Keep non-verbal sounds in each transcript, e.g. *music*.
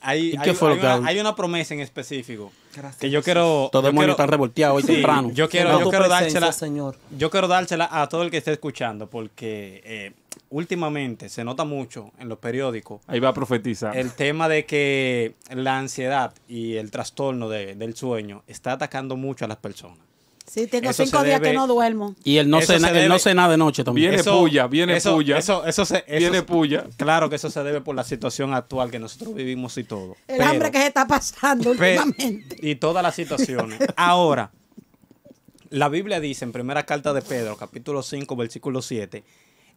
Hay, una, promesa en específico que yo quiero. Todo el mundo revolteado hoy temprano. Yo quiero, dársela, señor. yo quiero dársela a todo el que esté escuchando porque eh, últimamente se nota mucho en los periódicos. Ahí va El tema de que la ansiedad y el trastorno del sueño está atacando mucho a las personas. Sí, tengo cinco días que no duermo. Y él no, cena, debe... de noche también. Viene puya, viene puya. Eso, eso se, viene puya. Claro que eso se debe por la situación actual que nosotros vivimos y todo. El hambre que se está pasando últimamente. Y todas las situaciones. Ahora, la Biblia dice en primera carta de Pedro, capítulo 5, versículo 7,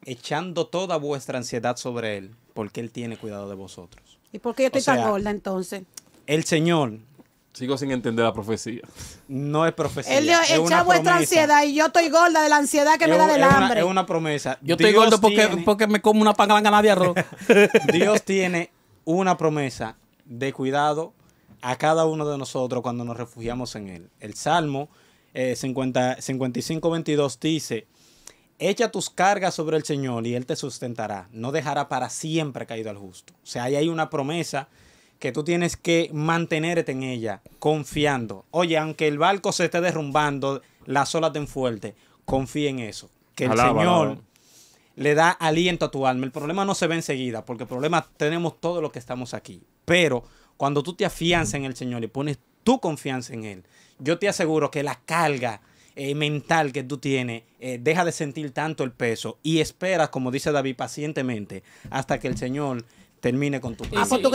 echando toda vuestra ansiedad sobre él, porque él tiene cuidado de vosotros. ¿Y por qué yo estoy tan gorda entonces? El Señor Sigo sin entender la profecía. No es profecía. Él es echa vuestra ansiedad y yo estoy gorda de la ansiedad que me da del hambre. es una promesa. Yo estoy gordo porque, porque me como una pangalanga de arroz. *laughs* Dios tiene una promesa de cuidado a cada uno de nosotros cuando nos refugiamos en Él. El Salmo 55, eh, 22 dice: Echa tus cargas sobre el Señor y Él te sustentará. No dejará para siempre caído al justo. O sea, ahí hay una promesa que tú tienes que mantenerte en ella, confiando. Oye, aunque el barco se esté derrumbando, las olas ten fuerte, confía en eso. Que el Señor le da aliento a tu alma. El problema no se ve enseguida, porque el problema tenemos todos los que estamos aquí. Pero cuando tú te afianzas en el Señor y pones tu confianza en Él, yo te aseguro que la carga eh, mental que tú tienes eh, deja de sentir tanto el peso y esperas, como dice David, pacientemente hasta que el Señor termine con tu ah, pues